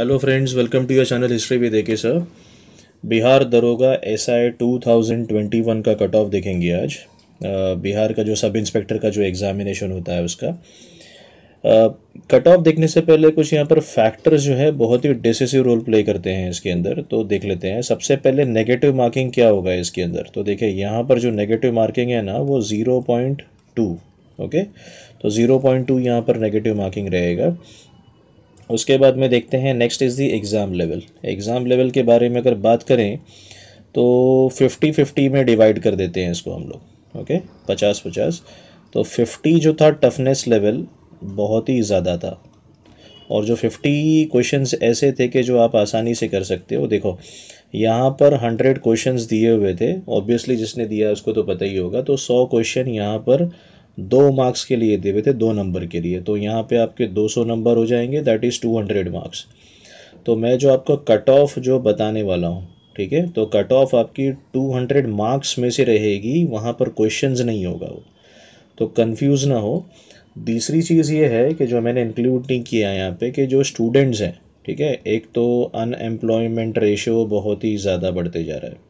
Hello friends welcome to your channel history भी देखे sir Bihar दरोगा S I two thousand twenty one का cut off देखेंगे आज बिहार का जो सब इंस्पेक्टर का जो एग्ज़ामिनेशन होता है उसका कट ऑफ देखने से पहले कुछ यहाँ पर फैक्टर्स जो है बहुत ही डिसिसिव रोल प्ले करते हैं इसके अंदर तो देख लेते हैं सबसे पहले नेगेटिव मार्किंग क्या होगा इसके अंदर तो देखिए यहाँ पर जो नेगेटिव मार्किंग है ना वो ज़ीरो पॉइंट टू ओके तो ज़ीरो पॉइंट टू यहाँ पर नेगेटिव मार्किंग रहेगा उसके बाद में देखते हैं next is the exam level exam level के बारे में अगर बात करें तो फिफ्टी फिफ्टी में डिवाइड कर देते हैं इसको हम लोग ओके पचास पचास तो फिफ्टी जो था टफनेस लेवल बहुत ही ज़्यादा था और जो फिफ्टी क्वेश्चन ऐसे थे कि जो आप आसानी से कर सकते हो देखो यहाँ पर हंड्रेड क्वेश्चन दिए हुए थे ऑब्वियसली जिसने दिया उसको तो पता ही होगा तो सौ क्वेश्चन यहाँ पर दो मार्क्स के लिए दिए हुए थे दो नंबर के लिए तो यहाँ पे आपके 200 नंबर हो जाएंगे दैट इज़ 200 मार्क्स तो मैं जो आपका कट ऑफ जो बताने वाला हूँ ठीक है तो कट ऑफ आपकी 200 मार्क्स में से रहेगी वहाँ पर क्वेश्चन नहीं होगा वो तो कन्फ्यूज़ ना हो दूसरी चीज़ ये है कि जो मैंने इंक्लूड नहीं किया है यहाँ पे कि जो स्टूडेंट्स हैं ठीक है एक तो अनएम्प्लॉयमेंट रेशियो बहुत ही ज़्यादा बढ़ते जा रहा है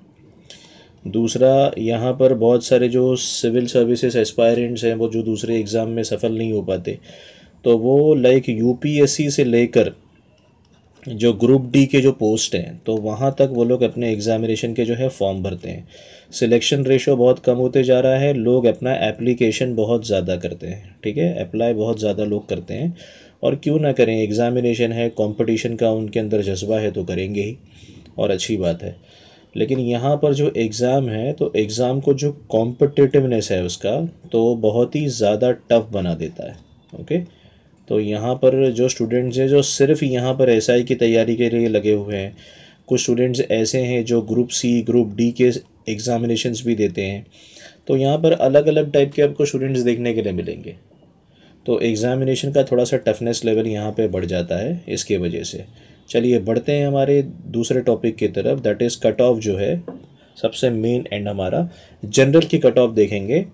दूसरा यहाँ पर बहुत सारे जो सिविल सर्विसेज एस्पायरेंट्स हैं वो जो दूसरे एग्ज़ाम में सफल नहीं हो पाते तो वो लाइक यूपीएससी से लेकर जो ग्रुप डी के जो पोस्ट हैं तो वहाँ तक वो लोग अपने एग्ज़ामिनेशन के जो है फॉर्म भरते हैं सिलेक्शन रेशो बहुत कम होते जा रहा है लोग अपना एप्लीकेशन बहुत ज़्यादा करते हैं ठीक है अप्लाई बहुत ज़्यादा लोग करते हैं और क्यों ना करें एग्ज़ामिनेशन है कंपटीशन का उनके अंदर जज्बा है तो करेंगे ही और अच्छी बात है लेकिन यहाँ पर जो एग्ज़ाम है तो एग्ज़ाम को जो कॉम्पिटिटिवनेस है उसका तो बहुत ही ज़्यादा टफ बना देता है ओके तो यहाँ पर जो स्टूडेंट्स हैं जो सिर्फ यहाँ पर एस की तैयारी के लिए लगे हुए हैं कुछ स्टूडेंट्स ऐसे हैं जो ग्रुप सी ग्रुप डी के एग्ज़ामिनेशन भी देते हैं तो यहाँ पर अलग अलग टाइप के आपको स्टूडेंट्स देखने के लिए मिलेंगे तो एग्ज़ामिनेशन का थोड़ा सा टफनेस लेवल यहाँ पे बढ़ जाता है इसके वजह से चलिए बढ़ते हैं हमारे दूसरे टॉपिक की तरफ दैट इज़ कट ऑफ जो है सबसे मेन एंड हमारा जनरल की कट ऑफ देखेंगे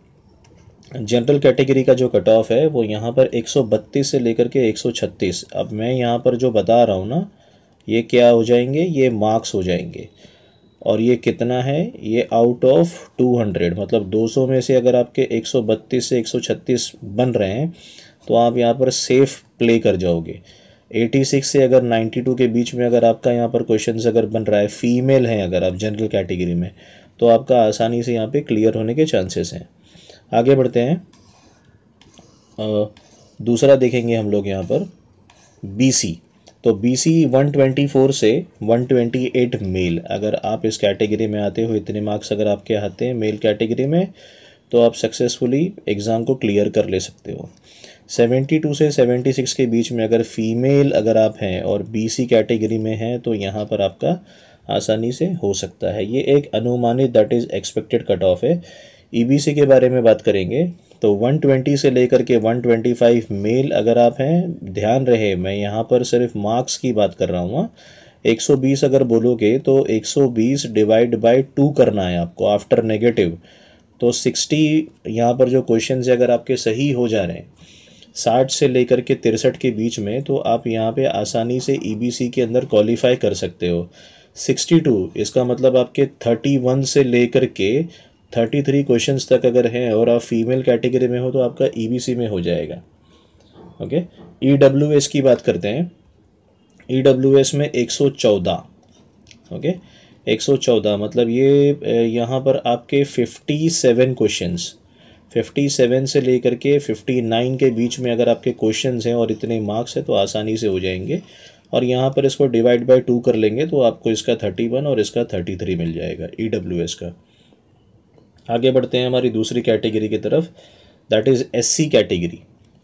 जनरल कैटेगरी का जो कट ऑफ है वो यहाँ पर 132 से लेकर के 136 अब मैं यहाँ पर जो बता रहा हूँ ना ये क्या हो जाएंगे ये मार्क्स हो जाएंगे और ये कितना है ये आउट ऑफ 200 मतलब 200 में से अगर आपके 132 से 136 बन रहे हैं तो आप यहाँ पर सेफ प्ले कर जाओगे 86 से अगर 92 के बीच में अगर आपका यहाँ पर क्वेश्चन अगर बन रहा है फीमेल हैं अगर आप जनरल कैटेगरी में तो आपका आसानी से यहाँ पे क्लियर होने के चांसेस हैं आगे बढ़ते हैं दूसरा देखेंगे हम लोग यहाँ पर बीसी तो बीसी 124 से 128 मेल अगर आप इस कैटेगरी में आते हो इतने मार्क्स अगर आपके आते हैं मेल कैटेगरी में तो आप सक्सेसफुली एग्ज़ाम को क्लियर कर ले सकते हो सेवेंटी टू से सेवेंटी सिक्स के बीच में अगर फीमेल अगर आप हैं और बी सी कैटेगरी में हैं तो यहाँ पर आपका आसानी से हो सकता है ये एक अनुमानित that is expected cut off है ईबीसी e के बारे में बात करेंगे तो 120 से लेकर के 125 मेल अगर आप हैं ध्यान रहे मैं यहाँ पर सिर्फ मार्क्स की बात कर रहा हूँ 120 हाँ। अगर बोलोगे तो 120 डिवाइड बाय टू करना है आपको आफ्टर नेगेटिव तो 60 यहाँ पर जो क्वेश्चन है अगर आपके सही हो जा रहे हैं साठ से लेकर के तिरसठ के बीच में तो आप यहाँ पे आसानी से ई e के अंदर क्वालिफाई कर सकते हो सिक्सटी टू इसका मतलब आपके थर्टी वन से लेकर के थर्टी थ्री क्वेश्चन तक अगर हैं और आप फीमेल कैटेगरी में हो तो आपका ई e में हो जाएगा ओके ई डब्ल्यू एस की बात करते हैं ई डब्ल्यू एस में एक सौ चौदह ओके एक सौ चौदह मतलब ये यहाँ पर आपके फिफ्टी सेवन क्वेश्चंस 57 से लेकर के 59 के बीच में अगर आपके क्वेश्चन हैं और इतने मार्क्स हैं तो आसानी से हो जाएंगे और यहाँ पर इसको डिवाइड बाय टू कर लेंगे तो आपको इसका 31 और इसका 33 मिल जाएगा ई e का आगे बढ़ते हैं हमारी दूसरी कैटेगरी की तरफ that is S category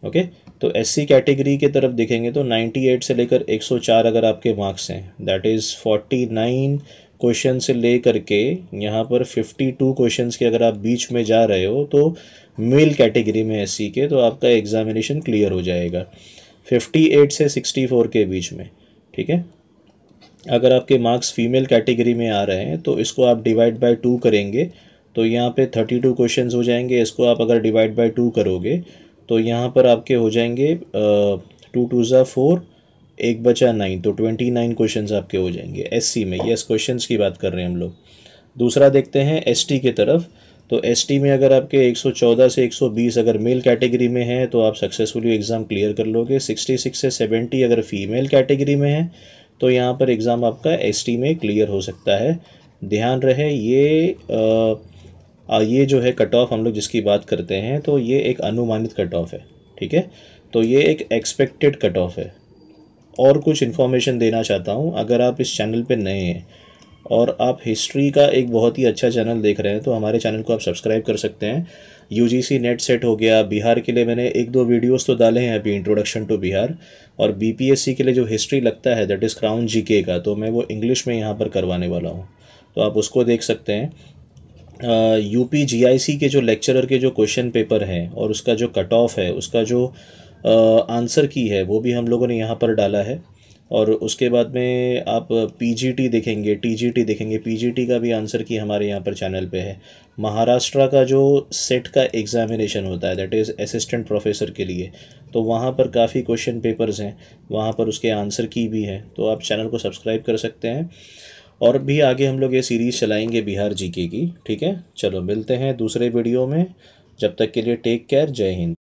okay तो एस कैटेगरी की तरफ देखेंगे तो 98 से लेकर 104 अगर आपके मार्क्स हैं दैट इज़ 49 क्वेश्चन से ले करके यहाँ पर 52 क्वेश्चन के अगर आप बीच में जा रहे हो तो मेल कैटेगरी में एस के तो आपका एग्ज़ामिनेशन क्लियर हो जाएगा 58 से 64 के बीच में ठीक है अगर आपके मार्क्स फीमेल कैटेगरी में आ रहे हैं तो इसको आप डिवाइड बाय टू करेंगे तो यहाँ पे 32 क्वेश्चन हो जाएंगे इसको आप अगर डिवाइड बाई टू करोगे तो यहाँ पर आपके हो जाएंगे टू टू ज़ा फोर एक बचा नाइन तो ट्वेंटी नाइन क्वेश्चन आपके हो जाएंगे एस में यस क्वेश्चन की बात कर रहे हैं हम लोग दूसरा देखते हैं एस की तरफ तो एस में अगर आपके 114 से 120 अगर मेल कैटेगरी में है तो आप सक्सेसफुली एग्ज़ाम क्लियर कर लोगे 66 से 70 अगर फीमेल कैटेगरी में है तो यहाँ पर एग्ज़ाम आपका एस में क्लियर हो सकता है ध्यान रहे ये आ, ये जो है कट ऑफ हम लोग जिसकी बात करते हैं तो ये एक अनुमानित कट ऑफ है ठीक है तो ये एक एक्सपेक्टेड कट ऑफ है और कुछ इन्फॉर्मेशन देना चाहता हूँ अगर आप इस चैनल पर नए हैं और आप हिस्ट्री का एक बहुत ही अच्छा चैनल देख रहे हैं तो हमारे चैनल को आप सब्सक्राइब कर सकते हैं यूजीसी नेट सेट हो गया बिहार के लिए मैंने एक दो वीडियोस तो डाले हैं अभी इंट्रोडक्शन टू बिहार और बीपीएससी के लिए जो हिस्ट्री लगता है दैट इज़ क्राउन जीके का तो मैं वो इंग्लिश में यहाँ पर करवाने वाला हूँ तो आप उसको देख सकते हैं आई सी के जो लेक्चरर के जो क्वेश्चन पेपर हैं और उसका जो कट ऑफ है उसका जो आंसर की है वो भी हम लोगों ने यहाँ पर डाला है और उसके बाद में आप पीजीटी देखेंगे टीजीटी देखेंगे पीजीटी का भी आंसर की हमारे यहाँ पर चैनल पे है महाराष्ट्र का जो सेट का एग्ज़ामिनेशन होता है दैट इज़ असिस्टेंट प्रोफेसर के लिए तो वहाँ पर काफ़ी क्वेश्चन पेपर्स हैं वहाँ पर उसके आंसर की भी हैं तो आप चैनल को सब्सक्राइब कर सकते हैं और भी आगे हम लोग ये सीरीज़ चलाएँगे बिहार जी की ठीक है चलो मिलते हैं दूसरे वीडियो में जब तक के लिए टेक केयर जय हिंद